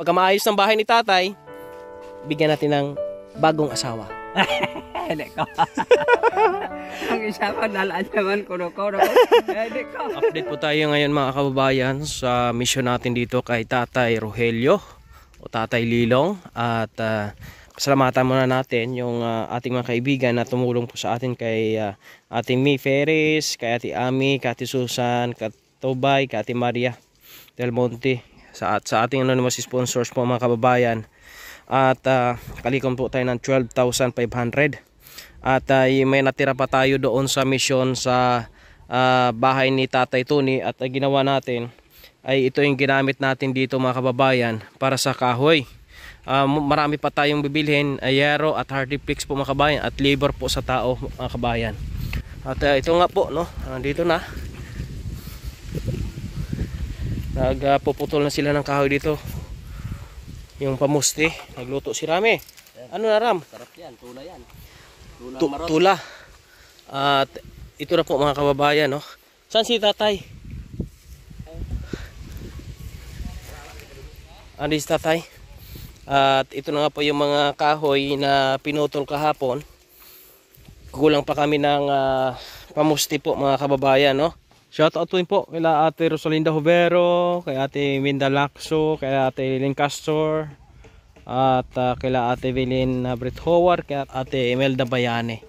pagka maayos ng bahay ni tatay, bigyan natin ng bagong asawa. Hindi ko. Ang isa pa, lalaan naman, kuno ko. Hindi ko. Update po tayo ngayon mga kababayan sa mission natin dito kay Tatay Rogelio o Tatay Lilong. At uh, pasalamatan muna natin yung uh, ating mga kaibigan na tumulong po sa atin kay uh, ah, ating May Ferris, kay Ate Ami, kay Ate Susan, kay Tobay, kay Ate Maria Del Monte sa, at, sa ating anonymous sponsors po mga kababayan at uh, kalikom po tayo ng 12,500 at uh, may natira pa tayo doon sa mission sa uh, bahay ni Tatay Tony at uh, ginawa natin ay ito yung ginamit natin dito mga kababayan para sa kahoy uh, marami pa tayong bibilhin ayero at hardy picks po mga kabayan at labor po sa tao mga kabayan at uh, ito nga po no, nandito na nagpuputol na sila ng kahoy dito yung pamusti nagluto si Rami ano na Ram? sarap yan, tula yan tula, tu tula. at ito na po mga kababayan no? saan si tatay? ano si tatay? at ito na nga po yung mga kahoy na pinutol kahapon kulang pa kami ng uh, pamusti po mga kababayan no? Shoutout din po kila ate Rosalinda Hovero, kay ate Minda Lacso, kay ate Lynn Castor, at uh, ah, kila ate Vilin Brit Howard, kay ate Imelda Bayane.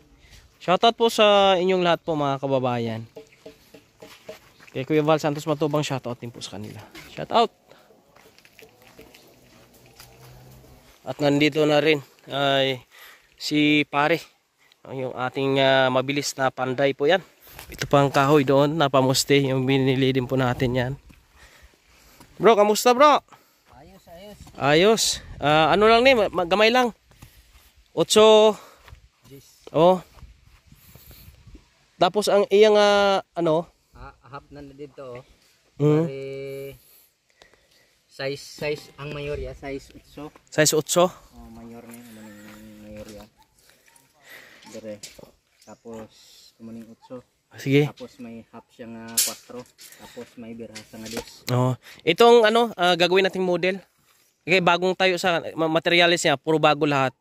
Shoutout po sa inyong lahat po mga kababayan. Kay Kuya Val Santos Matubang, shoutout din po sa kanila. Shoutout! At nandito na rin ay si pare, yung ating uh, mabilis na panday po yan. Ito pa ang kahoy doon, napamuste. Yung binili din po natin yan. Bro, kamusta bro? Ayos, ayos. Ayos. Uh, ano lang ni, gamay lang. 8. Oh. Tapos ang iyang uh, ano? Ah, half na na dito. Mm. size, size ang mayor ya, size 8. Size 8? Oh, mayor na yun. Mayor ya. Dere. Tapos, kumuning 8. Ah, sige. Tapos may half siya uh, 4. Tapos may birhasa nga 10. Oh. Itong ano, uh, gagawin nating model. Okay, bagong tayo sa materialis niya. Puro bago lahat.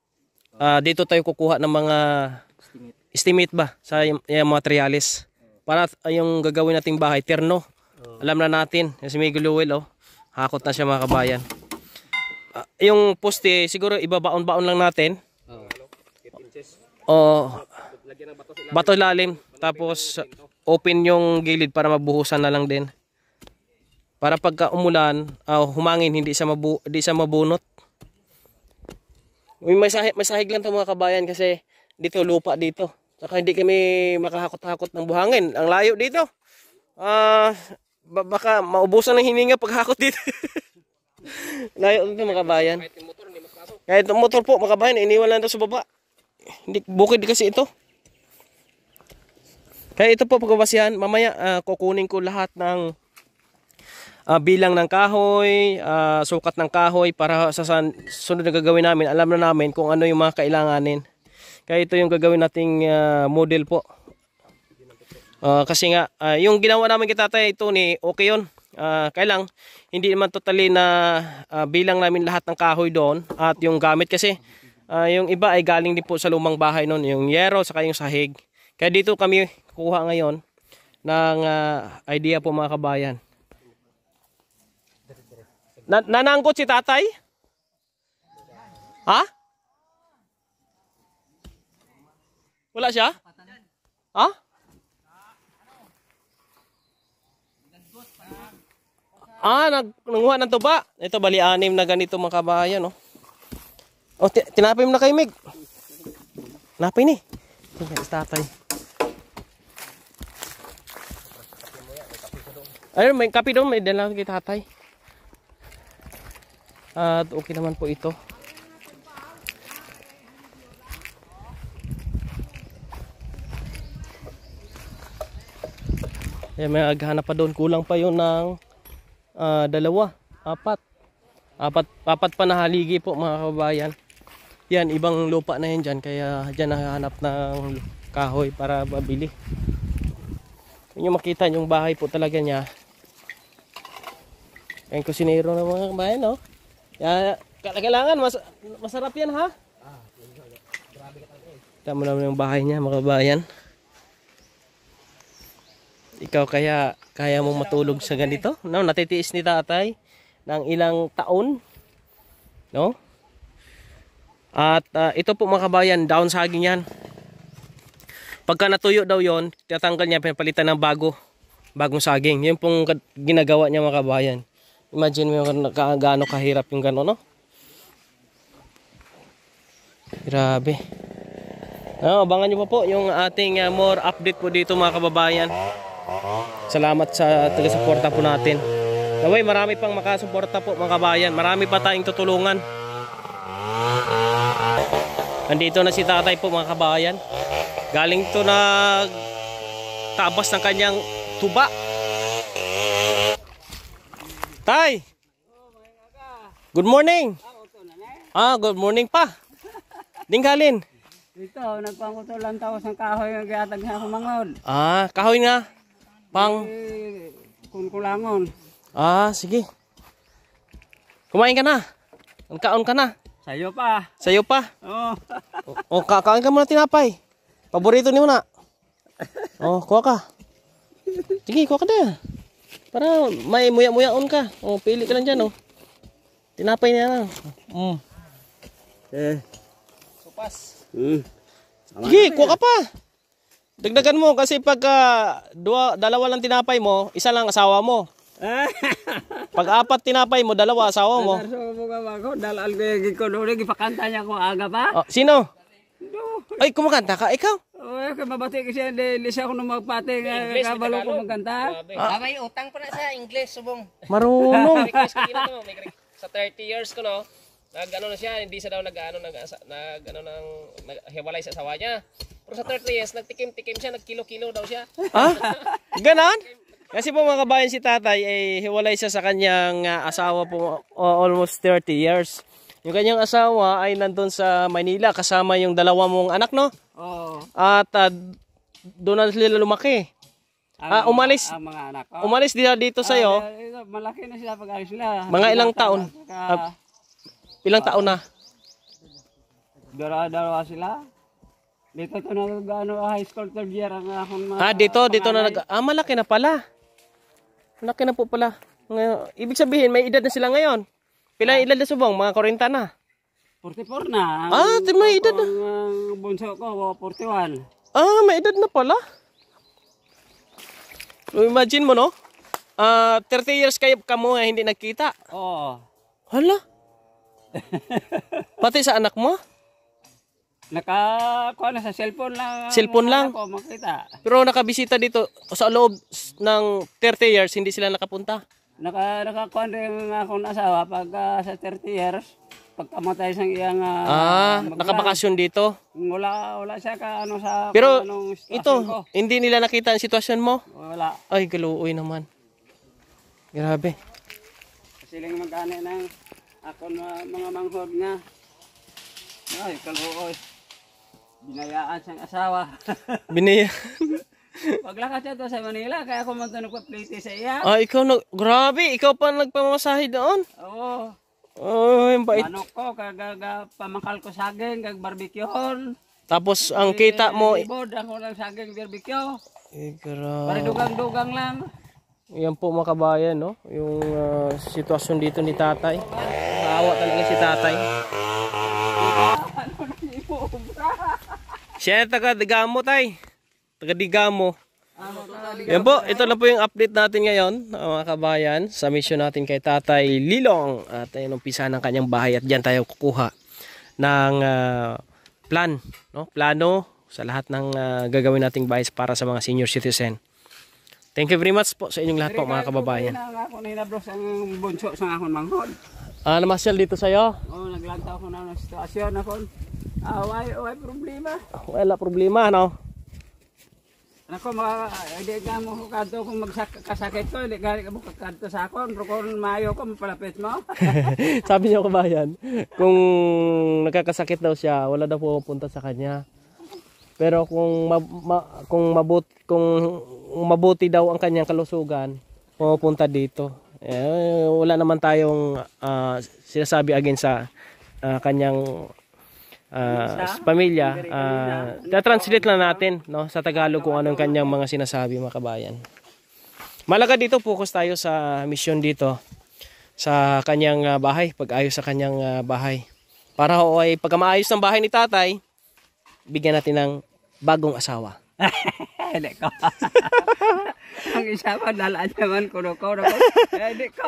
Uh, dito tayo kukuha ng mga estimate, estimate ba sa yung, yung Para uh, yung gagawin nating bahay, terno. Oh. Alam na natin. Si Miguel Luel, oh. Hakot na siya mga kabayan. Uh, yung poste, siguro ibabaon-baon lang natin. Oh. Oh. Lagyan ng bato ilalim. Bato ilalim. Tapos open yung gilid para mabuhusan na lang din. Para pagka umulan, uh, humangin hindi siya, mabu hindi siya mabunot. May masahig, masahig lang 'to mga kabayan kasi dito lupa dito. Saka hindi kami makahakot-hakot ng buhangin. Ang layo dito. Ah, uh, baka maubusan ng hininga paghakot dito. layo dito mga kabayan. Kahit yung motor, hindi Kahit yung motor po mga kabayan, iniwan lang ito sa baba. Hindi, bukid kasi ito. Kaya ito po pagkabasihan, mamaya uh, kukunin ko lahat ng uh, bilang ng kahoy, uh, sukat ng kahoy para sa san, sunod na gagawin namin, alam na namin kung ano yung mga kailanganin. Kaya ito yung gagawin nating uh, model po. Uh, kasi nga, uh, yung ginawa namin kita tayo ito ni, okay yun. Uh, kaya hindi naman totally na uh, bilang namin lahat ng kahoy doon at yung gamit kasi uh, yung iba ay galing din po sa lumang bahay noon, yung yero saka yung sahig. Kaya dito kami kuha ngayon ng uh, idea po mga kabayan. Na nanangkot si tatay? Ha? Wala siya? Ha? Ah, nag nanguha ng tuba. Ito bali anim na ganito mga kabayan, no. Oh, oh tinapay mo na kay Mig. Napay ni. Tingnan, tatay. Ayun, may kape doon. May dalawang kita tatay. At okay naman po ito. Eh, may aghanap pa doon. Kulang pa yon ng uh, dalawa. Apat. Apat, apat pa na po mga kababayan. Yan, ibang lupa na yan dyan. Kaya dyan nakahanap ng kahoy para babili. Yun yung makita yung bahay po talaga niya. Ang kusinero na mga kabayan, no? Oh. Yan, kailangan, mas, masarap yan, ha? Ah, grabe ka talaga eh. Tama naman yung bahay niya, mga kabayan. Ikaw kaya, kaya mo matulog sa ganito? No, natitiis ni tatay ng ilang taon. No? At uh, ito po mga kabayan, down saging yan. Pagka natuyo daw yon, tinatanggal niya, pinapalitan ng bago. Bagong saging. Yun pong ginagawa niya mga kabayan. Imagine mo yung gaano kahirap yung gano'n, no? Grabe. No, abangan nyo pa po yung ating uh, more update po dito mga kababayan. Salamat sa taga po natin. Naway, marami pang makasuporta po mga kabayan. Marami pa tayong tutulungan. Nandito na si tatay po mga kabayan. Galing to na tabas ng kanyang tuba. Tay! Good morning! Ah, good morning pa. Dingkalin. Dito, nagpanguto lang tawas ng kahoy ng gatag sa humangod. Ah, kahoy nga. Pang? Eh, kunkulangon. Ah, sige. Kumain ka na. Ang kaon ka na. Sayo pa. Sayo pa? Oo. Oh. o, kakain ka muna tinapay. Paborito ni mo na. Oh, kuha ka. Sige, kuha ka na. Para may muya-muyaon ka. O, pili ka lang dyan, o. Tinapay niya na. Mm. Eh. Sopas. Mm. Sige, kuha ka pa. Dagdagan mo kasi pag uh, dua, dalawa lang tinapay mo, isa lang asawa mo. pag apat tinapay mo, dalawa asawa mo. Dalal ko yung gikon. Gipakanta niya ko aga pa. Oh, sino? Ay, kumakanta ka. Ikaw? Uy, kay mabati kasi hindi siya ako nung magpati nga kabalo ko magkanta. Grabe. Ah, may utang pa na sa English, subong. Marunong. Sa 30 years ko no, nag ano na siya, hindi siya daw nag ano nag, asa- nag ano nang hiwalay sa asawa niya. Pero sa 30 years, nagtikim-tikim siya, nagkilo-kilo daw siya. Ha? Ganon? Kasi po mga kabayan si tatay ay eh, hiwalay siya sa kanyang ah, asawa po ah, almost 30 years. Yung kanyang asawa ay nandun sa Manila kasama yung dalawa mong anak, no? Oo. At uh, doon na sila lumaki. Ah, uh, umalis. Ang mga anak. Oh. Umalis dito dito sa iyo. Uh, ah, eh, eh, malaki na sila pag-alis sila. Mga ilang taon? uh, ilang taon na? Dalawa-dalawa sila. Dito to na ano, high school third year ang akong mga Ah, dito, panganay. dito na nag Ah, malaki na pala. Malaki na po pala. Ngayon, ibig sabihin may edad na sila ngayon. Pila ah. edad na subong? Mga 40 na? 44 na. ah, ti may edad na. Ang bunso ko, 41. Ah, may edad na pala. So, imagine mo, no? Uh, ah, 30 years kayo kamo eh, hindi nagkita. Oo. Hala? Pati sa anak mo? Naka, kuha na sa cellphone lang. Cellphone lang? Ako makita. Pero nakabisita dito sa loob ng 30 years, hindi sila nakapunta. Naka, nakakuan rin ang akong asawa pag ah, sa 30 years, pagkamatay sa iyang ah, ah, magulang. nakabakasyon dito. Wala, wala siya ka ano sa Pero kung anong sitwasyon ko. ito, hindi nila nakita ang sitwasyon mo. Wala. Ay, galuoy naman. Grabe. Siling magkani ng ako na ah, mga manghod nga. Ay, kaluoy. Binayaan siyang asawa. binayaan Paglakad niya to sa Manila, kaya ako man to nagpa-plate sa iya. Ah, ikaw na, grabe, ikaw pa nagpamasahe doon. Oo. Oh, yung bait. Manok ko, kagaga, pamangkal ko saging, kag barbecueon. Tapos ang kita mo... Ibod, ako lang saging barbecue. Eh, grabe. Paridugang-dugang lang. Yan po mga kabayan, no? Yung uh, sitwasyon dito ni tatay. Kawa talaga si tatay. Ano Siya taga-gamot ay taga Digamo. Yan po, ito na po yung update natin ngayon ah, mga kabayan sa mission natin kay Tatay Lilong at ayun pisa ng kanyang bahay at diyan tayo kukuha ng uh, plan, no? Plano sa lahat ng uh, gagawin nating bahay para sa mga senior citizen. Thank you very much po sa inyong lahat po mga kababayan. Ako na bros ang bunso sa akong manghod. Ah, namasyal dito sa iyo? oh, naglantaw ko na ng sitwasyon ako. Ah, why, why problema? Wala problema, no? Nako, hindi ka mo kanto kung magkasakit ko, hindi ka mo kanto sa akon, rokon mayo ko, mapalapit mo. Sabi niya ko ba yan? Kung nagkakasakit daw siya, wala daw po pupunta sa kanya. Pero kung ma, ma, kung mabut kung mabuti daw ang kanyang kalusugan, pupunta dito. Eh, wala naman tayong uh, sinasabi again sa uh, kanyang uh, sa pamilya, uh, tatranslate lang natin no, sa Tagalog kung anong kanyang mga sinasabi mga kabayan. Malaga dito, focus tayo sa misyon dito sa kanyang ah, bahay, pag-ayos sa kanyang bahay. Para o ay pagka ng bahay ni tatay, bigyan natin ng bagong asawa. hindi ko. Ang isa pa, lalaan naman, kuno-kuno ko. Hindi ko.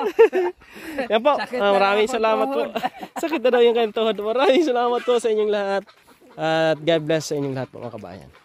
Yan po, uh, maraming salamat po. Sakit na daw yung kantohod. Maraming salamat po sa inyong lahat. At God bless sa inyong lahat po mga kabayan.